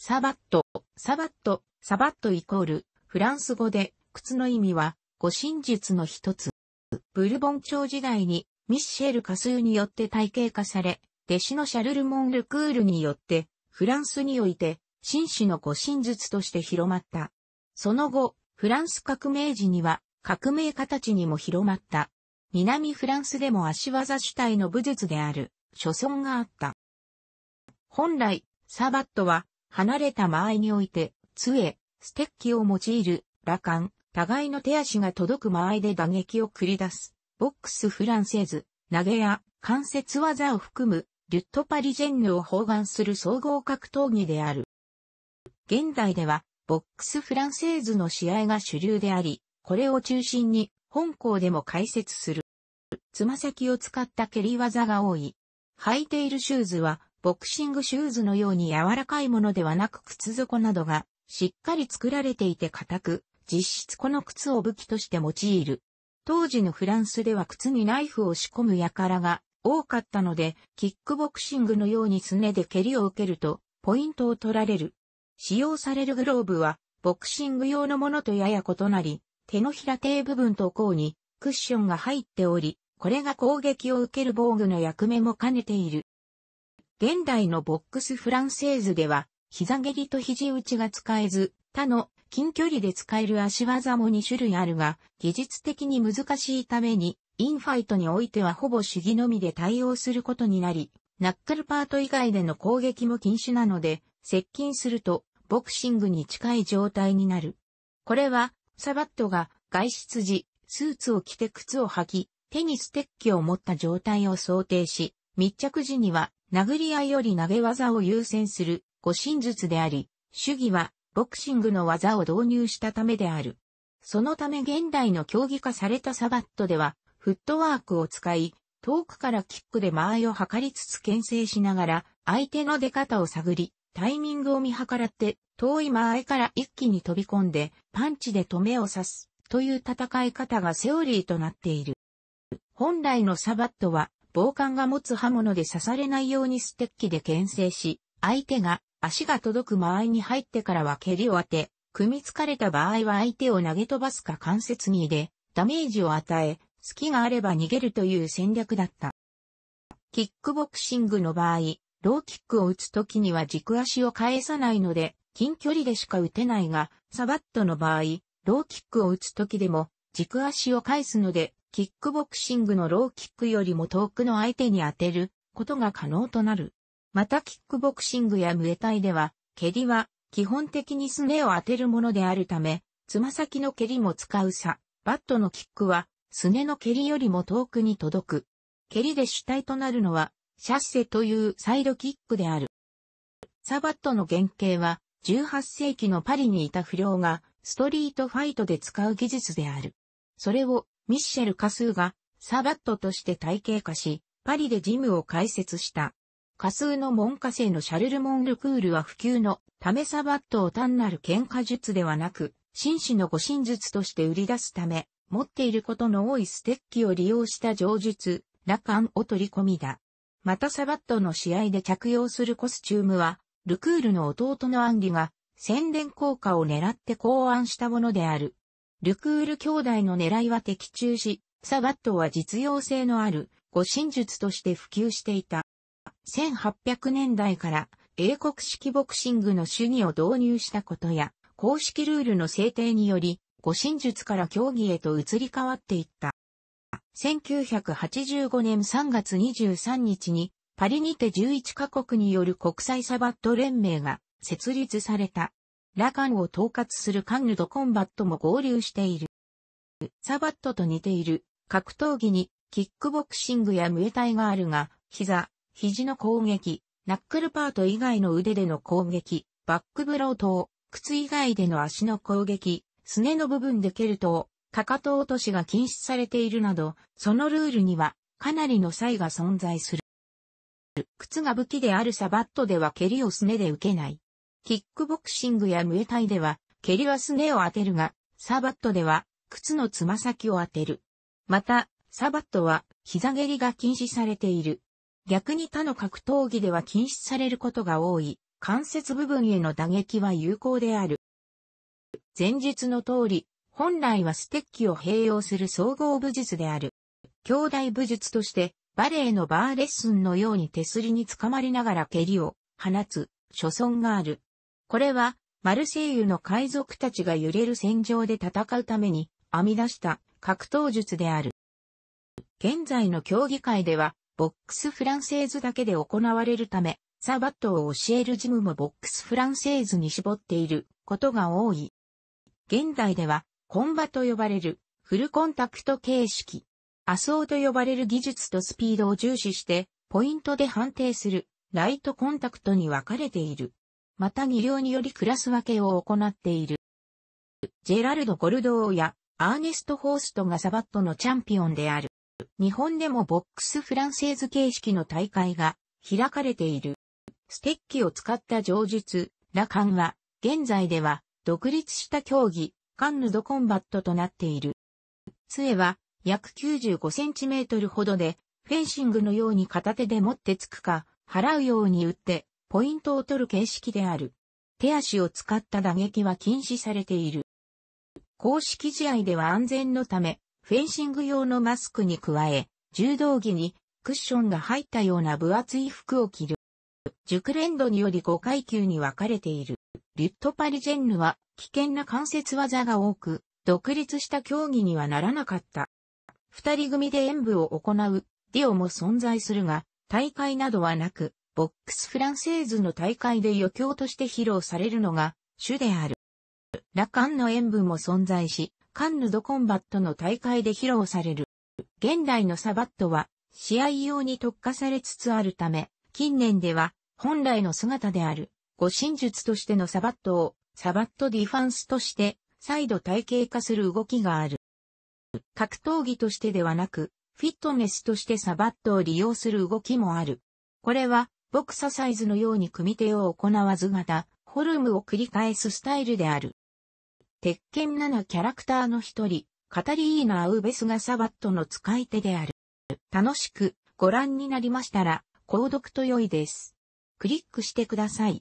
サバット、サバット、サバットイコール、フランス語で、靴の意味は、護身術の一つ。ブルボン朝時代に、ミッシェル・カスーによって体系化され、弟子のシャルル・モン・ルクールによって、フランスにおいて、紳士の護身術として広まった。その後、フランス革命時には、革命家たちにも広まった。南フランスでも足技主体の武術である、諸存があった。本来、サバットは、離れた間合いにおいて、杖、ステッキを用いる、羅漢、互いの手足が届く間合いで打撃を繰り出す、ボックスフランセーズ、投げや関節技を含む、リュットパリジェンヌを包含する総合格闘技である。現代では、ボックスフランセーズの試合が主流であり、これを中心に、本校でも解説する。つま先を使った蹴り技が多い。履いているシューズは、ボクシングシューズのように柔らかいものではなく靴底などがしっかり作られていて硬く、実質この靴を武器として用いる。当時のフランスでは靴にナイフを仕込む輩が多かったので、キックボクシングのようにすねで蹴りを受けると、ポイントを取られる。使用されるグローブは、ボクシング用のものとやや異なり、手のひら底部分と甲にクッションが入っており、これが攻撃を受ける防具の役目も兼ねている。現代のボックスフランセーズでは、膝蹴りと肘打ちが使えず、他の近距離で使える足技も2種類あるが、技術的に難しいために、インファイトにおいてはほぼ主義のみで対応することになり、ナックルパート以外での攻撃も禁止なので、接近するとボクシングに近い状態になる。これは、サバットが外出時、スーツを着て靴を履き、手にステッキを持った状態を想定し、密着時には殴り合いより投げ技を優先する護身術であり、主義はボクシングの技を導入したためである。そのため現代の競技化されたサバットでは、フットワークを使い、遠くからキックで間合いを測りつつ牽制しながら、相手の出方を探り、タイミングを見計らって、遠い間合いから一気に飛び込んで、パンチで止めを刺す、という戦い方がセオリーとなっている。本来のサバットは、防寒が持つ刃物で刺されないようにステッキで牽制し、相手が足が届く間合いに入ってからは蹴りを当て、組みつかれた場合は相手を投げ飛ばすか関節に入れ、ダメージを与え、隙があれば逃げるという戦略だった。キックボクシングの場合、ローキックを打つときには軸足を返さないので、近距離でしか打てないが、サバットの場合、ローキックを打つときでも軸足を返すので、キックボクシングのローキックよりも遠くの相手に当てることが可能となる。またキックボクシングやムエタイでは、蹴りは基本的にすねを当てるものであるため、つま先の蹴りも使うさ、バットのキックは、すねの蹴りよりも遠くに届く。蹴りで主体となるのは、シャッセというサイドキックである。サバットの原型は、18世紀のパリにいた不良が、ストリートファイトで使う技術である。それをミッシェル・カスーがサバットとして体系化し、パリでジムを開設した。カスーの門下生のシャルル・モンルクールは普及のためサバットを単なる喧嘩術ではなく、紳士の護身術として売り出すため、持っていることの多いステッキを利用した上術、ラカンを取り込みだ。またサバットの試合で着用するコスチュームは、ルクールの弟のアンリが宣伝効果を狙って考案したものである。ルクール兄弟の狙いは的中し、サバットは実用性のある護身術として普及していた。1800年代から英国式ボクシングの主義を導入したことや、公式ルールの制定により、護身術から競技へと移り変わっていった。1985年3月23日に、パリにて11カ国による国際サバット連盟が設立された。ラカンを統括するカンヌドコンバットも合流している。サバットと似ている格闘技にキックボクシングやムエタイがあるが、膝、肘の攻撃、ナックルパート以外の腕での攻撃、バックブロー等、靴以外での足の攻撃、すねの部分で蹴るとかかと落としが禁止されているなど、そのルールにはかなりの差異が存在する。靴が武器であるサバットでは蹴りをすねで受けない。キックボクシングやムエタイでは、蹴りはすねを当てるが、サバットでは、靴のつま先を当てる。また、サバットは、膝蹴りが禁止されている。逆に他の格闘技では禁止されることが多い、関節部分への打撃は有効である。前述の通り、本来はステッキを併用する総合武術である。兄弟武術として、バレエのバーレッスンのように手すりにつかまりながら蹴りを放つ、所存がある。これは、マルセイユの海賊たちが揺れる戦場で戦うために編み出した格闘術である。現在の競技会では、ボックスフランセーズだけで行われるため、サバットを教えるジムもボックスフランセーズに絞っていることが多い。現代では、コンバと呼ばれるフルコンタクト形式、アソーと呼ばれる技術とスピードを重視して、ポイントで判定するライトコンタクトに分かれている。また技量によりクラス分けを行っている。ジェラルド・ゴルドーやアーネスト・ホーストがサバットのチャンピオンである。日本でもボックスフランセーズ形式の大会が開かれている。ステッキを使った上術、ラカンは、現在では独立した競技、カンヌドコンバットとなっている。杖は約95センチメートルほどで、フェンシングのように片手で持ってつくか、払うように打って、ポイントを取る形式である。手足を使った打撃は禁止されている。公式試合では安全のため、フェンシング用のマスクに加え、柔道着にクッションが入ったような分厚い服を着る。熟練度により5階級に分かれている。リュットパリジェンヌは危険な関節技が多く、独立した競技にはならなかった。二人組で演舞を行うディオも存在するが、大会などはなく、ボックスフランセーズの大会で余興として披露されるのが、主である。ラカンの演舞も存在し、カンヌドコンバットの大会で披露される。現代のサバットは、試合用に特化されつつあるため、近年では、本来の姿である、護身術としてのサバットを、サバットディファンスとして、再度体系化する動きがある。格闘技としてではなく、フィットネスとしてサバットを利用する動きもある。これは、ボクササイズのように組手を行わず型、フォルムを繰り返すスタイルである。鉄拳7キャラクターの一人、カタリーナ・アウベスがサバットの使い手である。楽しくご覧になりましたら、購読と良いです。クリックしてください。